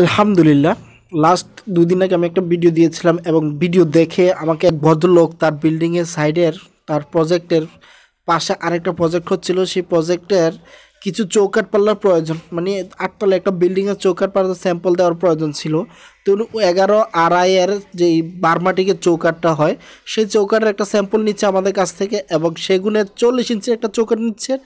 আলহামদুলিল্লাহ লাস্ট দুদিন আগে আমি একটা ভিডিও দিয়েছিলাম এবং ভিডিও দেখে আমাকে এক ভদ্রলোক তার বিল্ডিংয়ের সাইডের তার প্রজেক্টের পাশে আরেকটা প্রজেক্ট হচ্ছিল সেই প্রজেক্টের কিছু চৌকাট পাল্লার প্রয়োজন মানে আটতলা একটা বিল্ডিংয়ের চৌকাট পাল্লার স্যাম্পল দেওয়ার প্রয়োজন ছিল তো এগারো আড়াইয়ের যেই বার্মাটিকের চৌকাটটা হয় সেই চৌকাটের একটা স্যাম্পল নিচ্ছে আমাদের কাছ থেকে এবং সেগুনের চল্লিশ ইঞ্চির একটা চৌকাট নিচ্ছেন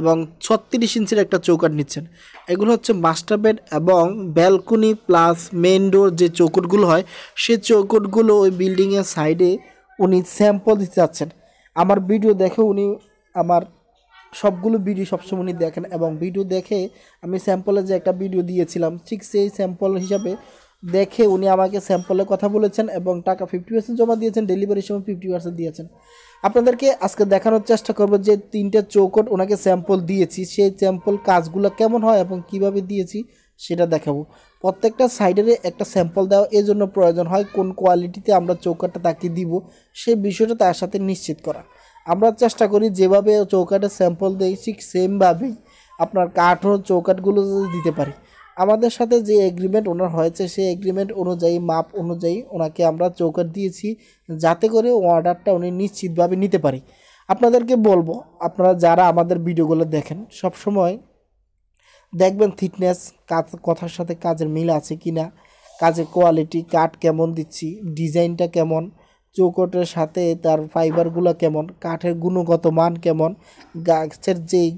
এবং ছত্রিশ ইঞ্চির একটা চৌকাট নিচ্ছেন এগুলো হচ্ছে মাস্টার বেড এবং ব্যালকনি প্লাস মেন ডোর যে চৌকটগুলো হয় সেই চৌকটগুলো ওই বিল্ডিংয়ের সাইডে উনি স্যাম্পল দিতে যাচ্ছেন আমার ভিডিও দেখে উনি আমার সবগুলো ভিডিও সবসময় দেখেন এবং ভিডিও দেখে আমি স্যাম্পলে যে একটা ভিডিও দিয়েছিলাম ঠিক সেই স্যাম্পল হিসাবে দেখে উনি আমাকে স্যাম্পলে কথা বলেছেন এবং টাকা ফিফটি পার্সেন্ট জমা দিয়েছেন ডেলিভারির সময় ফিফটি দিয়েছেন আপনাদেরকে আজকে দেখানোর চেষ্টা করব যে তিনটে চৌকট ওনাকে স্যাম্পল দিয়েছি সেই স্যাম্পল কাজগুলো কেমন হয় এবং কিভাবে দিয়েছি সেটা দেখাবো প্রত্যেকটা সাইডের একটা স্যাম্পল দেওয়া এজন্য প্রয়োজন হয় কোন কোয়ালিটিতে আমরা চৌকাটটা তাকে দিব সেই বিষয়টা তার সাথে নিশ্চিত করা আমরা চেষ্টা করি যেভাবে চৌকাঠের স্যাম্পল দেই ঠিক সেমভাবেই আপনার কাঠও চৌকাঠগুলো দিতে পারি আমাদের সাথে যে এগ্রিমেন্ট ওনার হয়েছে সেই এগ্রিমেন্ট অনুযায়ী মাপ অনুযায়ী ওনাকে আমরা চৌকাট দিয়েছি যাতে করে অর্ডারটা উনি নিশ্চিতভাবে নিতে পারি আপনাদেরকে বলবো আপনারা যারা আমাদের ভিডিওগুলো দেখেন সব সময় দেখবেন ফিটনেস কাজ কথার সাথে কাজের মিল আছে কি না কাজের কোয়ালিটি কাঠ কেমন দিচ্ছি ডিজাইনটা কেমন চৌকটের সাথে তার ফাইবারগুলো কেমন কাঠের গুণগত মান কেমন গাছের যেই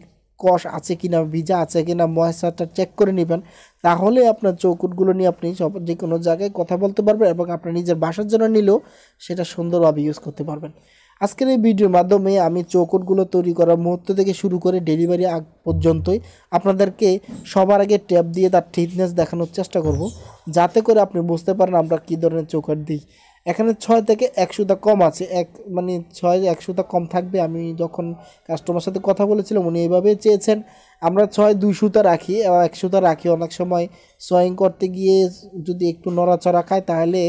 কষ আছে কিনা ভিজা আছে কিনা ময়েশ্চারটা চেক করে নেবেন তাহলে আপনার চৌকটগুলো নিয়ে আপনি সব যে কোনো জায়গায় কথা বলতে পারবেন এবং আপনার নিজের বাসার জন্য নিলেও সেটা সুন্দরভাবে ইউজ করতে পারবেন আজকের এই ভিডিওর মাধ্যমে আমি চৌকটগুলো তৈরি করার মুহূর্ত থেকে শুরু করে ডেলিভারি আগ পর্যন্তই আপনাদেরকে সবার আগে ট্যাপ দিয়ে তার ঠিকনেস দেখানোর চেষ্টা করব যাতে করে আপনি বুঝতে পারেন আমরা কী ধরনের চৌকাট দিই এখানে ছয় থেকে একশোটা কম আছে এক মানে ছয় একশোটা কম থাকবে আমি যখন কাস্টমার সাথে কথা বলেছিলাম উনি এইভাবে চেয়েছেন আমরা ছয় দুইশোটা রাখি একশোটা রাখি অনেক সময় সোয়িং করতে গিয়ে যদি একটু নড়াচড়া খায় তাহলে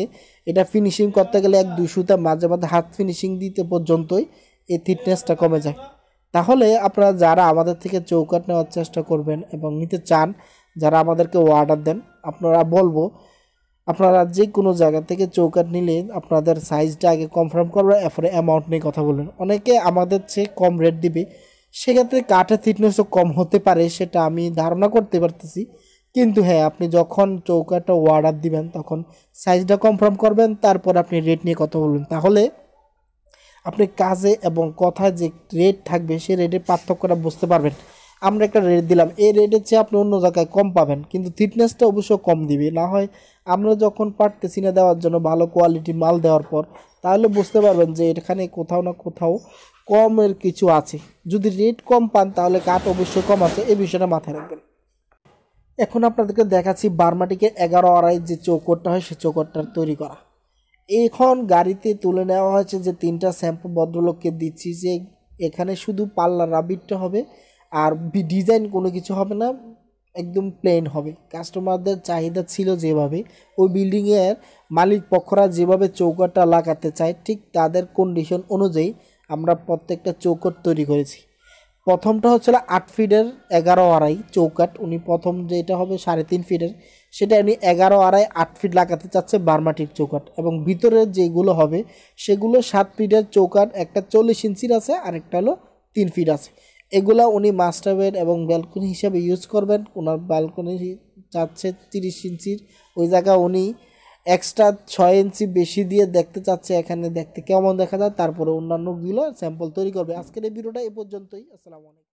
এটা ফিনিশিং করতে গেলে এক দুইশোটা মাঝে মাঝে হাত ফিনিশিং দিতে পর্যন্তই এই ফিটনেসটা কমে যায় তাহলে আপনারা যারা আমাদের থেকে চৌকাট নেওয়ার চেষ্টা করবেন এবং নিতে চান যারা আমাদেরকে অর্ডার দেন আপনারা বলবো আপনারা যে কোনো জায়গা থেকে চৌকাট নিলে আপনাদের সাইজটা আগে কনফার্ম করবেন এরপরে অ্যামাউন্ট নিয়ে কথা বলবেন অনেকে আমাদের চেয়ে কম রেট দিবে সেক্ষেত্রে কাঠের থিটনেসও কম হতে পারে সেটা আমি ধারণা করতে পারতেছি কিন্তু হ্যাঁ আপনি যখন চৌকাটা অর্ডার দিবেন তখন সাইজটা কনফার্ম করবেন তারপর আপনি রেট নিয়ে কথা বলবেন তাহলে আপনি কাজে এবং কথায় যে রেট থাকবে সে রেটের পার্থক্যটা বুঝতে পারবেন আমরা একটা রেট দিলাম এই রেটের চেয়ে আপনি অন্য জায়গায় কম পাবেন কিন্তু ফিটনেসটা অবশ্য কম দিবে না হয় আমরা যখন পারতেছি না দেওয়ার জন্য ভালো কোয়ালিটি মাল দেওয়ার পর তাহলে বুঝতে পারবেন যে এখানে কোথাও না কোথাও কমের কিছু আছে যদি রেট কম পান তাহলে কাঠ অবশ্যই কম আছে এই বিষয়টা মাথায় রাখবেন এখন আপনাদেরকে দেখাচ্ছি বার্মাটিকে এগারো আড়াই যে চৌকটটা হয় সে চৌকটটা তৈরি করা এখন গাড়িতে তুলে নেওয়া হয়েছে যে তিনটা শ্যাম্পু ভদ্রলোককে দিচ্ছি যে এখানে শুধু পাল্লা রাবিটটা হবে আর ডিজাইন কোনো কিছু হবে না একদম প্লেন হবে কাস্টমারদের চাহিদা ছিল যেভাবে ওই বিল্ডিংয়ের মালিক পক্ষরা যেভাবে চৌকাটা লাগাতে চায় ঠিক তাদের কন্ডিশন অনুযায়ী আমরা প্রত্যেকটা চৌকট তৈরি করেছি প্রথমটা হচ্ছিল আট ফিটের এগারো আড়াই চৌকাট উনি প্রথম যেটা হবে সাড়ে তিন ফিটের সেটা উনি এগারো আড়াই আট ফিট লাগাতে চাচ্ছে বার্মাটির চৌকাট এবং ভিতরের যেগুলো হবে সেগুলো সাত ফিটের চৌকাট একটা চল্লিশ ইঞ্চির আছে আর একটা হলো তিন ফিট আছে এগুলা উনি মাস্টার বেড এবং ব্যালকনি হিসাবে ইউজ করবেন ওনার ব্যালকনি চাচ্ছে তিরিশ ইঞ্চির ওই জায়গা উনি এক্সট্রা ছয় ইঞ্চি বেশি দিয়ে দেখতে চাচ্ছে এখানে দেখতে কেমন দেখা যায় তারপরে অন্যান্যগুলো স্যাম্পল তৈরি করবে আজকের এই ভিডিওটা এ পর্যন্তই আসসালামু আলাইকুম